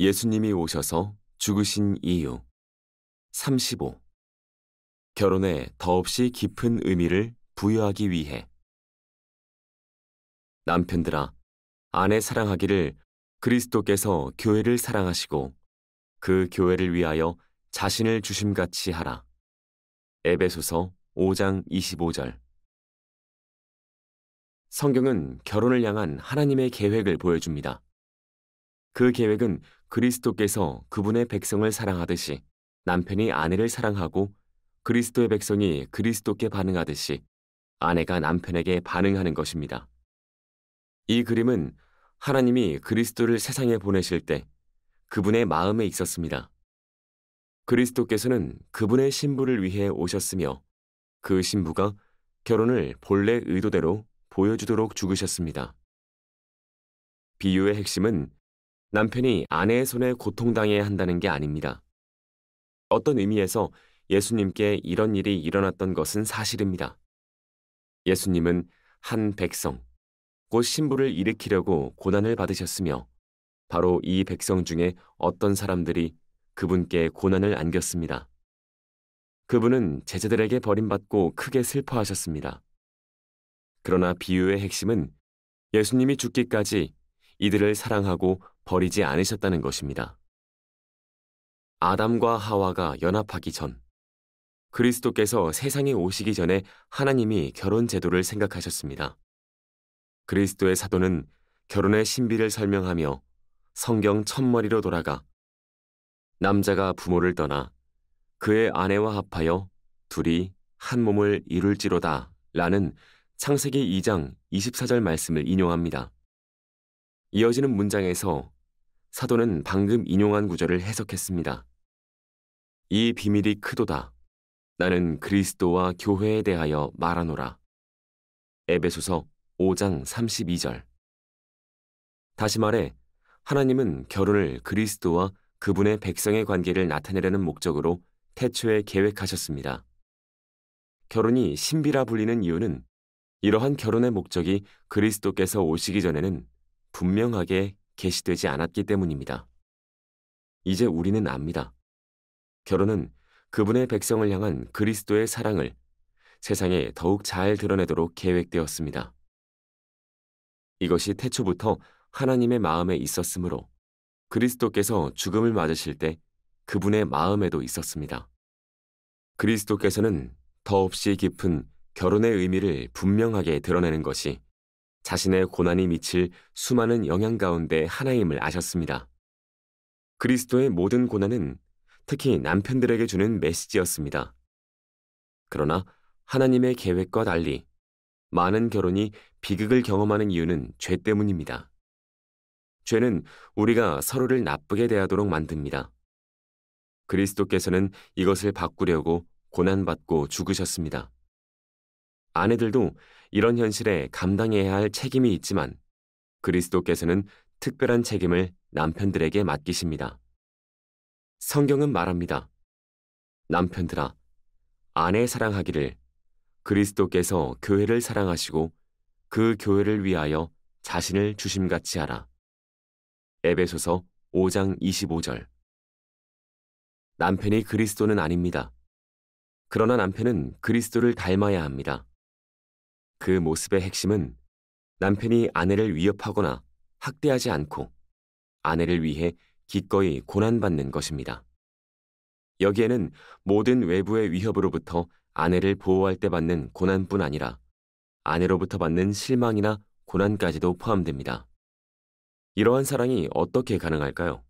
예수님이 오셔서 죽으신 이유 35 결혼에 더없이 깊은 의미를 부여하기 위해 남편들아 아내 사랑하기를 그리스도께서 교회를 사랑하시고 그 교회를 위하여 자신을 주심같이 하라. 에베소서 5장 25절 성경은 결혼을 향한 하나님의 계획을 보여줍니다. 그 계획은 그리스도께서 그분의 백성을 사랑하듯이 남편이 아내를 사랑하고 그리스도의 백성이 그리스도께 반응하듯이 아내가 남편에게 반응하는 것입니다. 이 그림은 하나님이 그리스도를 세상에 보내실 때 그분의 마음에 있었습니다. 그리스도께서는 그분의 신부를 위해 오셨으며 그 신부가 결혼을 본래 의도대로 보여주도록 죽으셨습니다. 비유의 핵심은 남편이 아내의 손에 고통당해야 한다는 게 아닙니다. 어떤 의미에서 예수님께 이런 일이 일어났던 것은 사실입니다. 예수님은 한 백성, 곧 신부를 일으키려고 고난을 받으셨으며 바로 이 백성 중에 어떤 사람들이 그분께 고난을 안겼습니다. 그분은 제자들에게 버림받고 크게 슬퍼하셨습니다. 그러나 비유의 핵심은 예수님이 죽기까지 이들을 사랑하고 버리지 않으셨다는 것입니다. 아담과 하와가 연합하기 전 그리스도께서 세상에 오시기 전에 하나님이 결혼 제도를 생각하셨습니다. 그리스도의 사도는 결혼의 신비를 설명하며 성경 첫머리로 돌아가 남자가 부모를 떠나 그의 아내와 합하여 둘이 한 몸을 이룰지로다 라는 창세기 2장 24절 말씀을 인용합니다. 이어지는 문장에서 사도는 방금 인용한 구절을 해석했습니다. 이 비밀이 크도다. 나는 그리스도와 교회에 대하여 말하노라. 에베소서 5장 32절. 다시 말해, 하나님은 결혼을 그리스도와 그분의 백성의 관계를 나타내려는 목적으로 태초에 계획하셨습니다. 결혼이 신비라 불리는 이유는 이러한 결혼의 목적이 그리스도께서 오시기 전에는 분명하게 개시되지 않았기 때문입니다. 이제 우리는 압니다. 결혼은 그분의 백성을 향한 그리스도의 사랑을 세상에 더욱 잘 드러내도록 계획되었습니다. 이것이 태초부터 하나님의 마음에 있었으므로 그리스도께서 죽음을 맞으실 때 그분의 마음에도 있었습니다. 그리스도께서는 더없이 깊은 결혼의 의미를 분명하게 드러내는 것이 자신의 고난이 미칠 수많은 영향 가운데 하나임을 아셨습니다. 그리스도의 모든 고난은 특히 남편들에게 주는 메시지였습니다. 그러나 하나님의 계획과 달리 많은 결혼이 비극을 경험하는 이유는 죄 때문입니다. 죄는 우리가 서로를 나쁘게 대하도록 만듭니다. 그리스도께서는 이것을 바꾸려고 고난받고 죽으셨습니다. 아내들도 이런 현실에 감당해야 할 책임이 있지만 그리스도께서는 특별한 책임을 남편들에게 맡기십니다. 성경은 말합니다. 남편들아, 아내 사랑하기를 그리스도께서 교회를 사랑하시고 그 교회를 위하여 자신을 주심같이 하라. 에베소서 5장 25절. 남편이 그리스도는 아닙니다. 그러나 남편은 그리스도를 닮아야 합니다. 그 모습의 핵심은 남편이 아내를 위협하거나 학대하지 않고 아내를 위해 기꺼이 고난받는 것입니다. 여기에는 모든 외부의 위협으로부터 아내를 보호할 때 받는 고난뿐 아니라 아내로부터 받는 실망이나 고난까지도 포함됩니다. 이러한 사랑이 어떻게 가능할까요?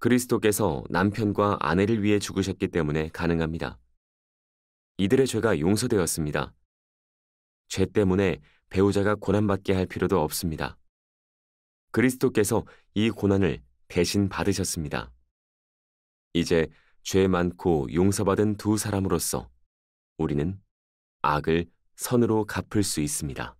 그리스도께서 남편과 아내를 위해 죽으셨기 때문에 가능합니다. 이들의 죄가 용서되었습니다. 죄 때문에 배우자가 고난받게 할 필요도 없습니다. 그리스도께서 이 고난을 대신 받으셨습니다. 이제 죄 많고 용서받은 두 사람으로서 우리는 악을 선으로 갚을 수 있습니다.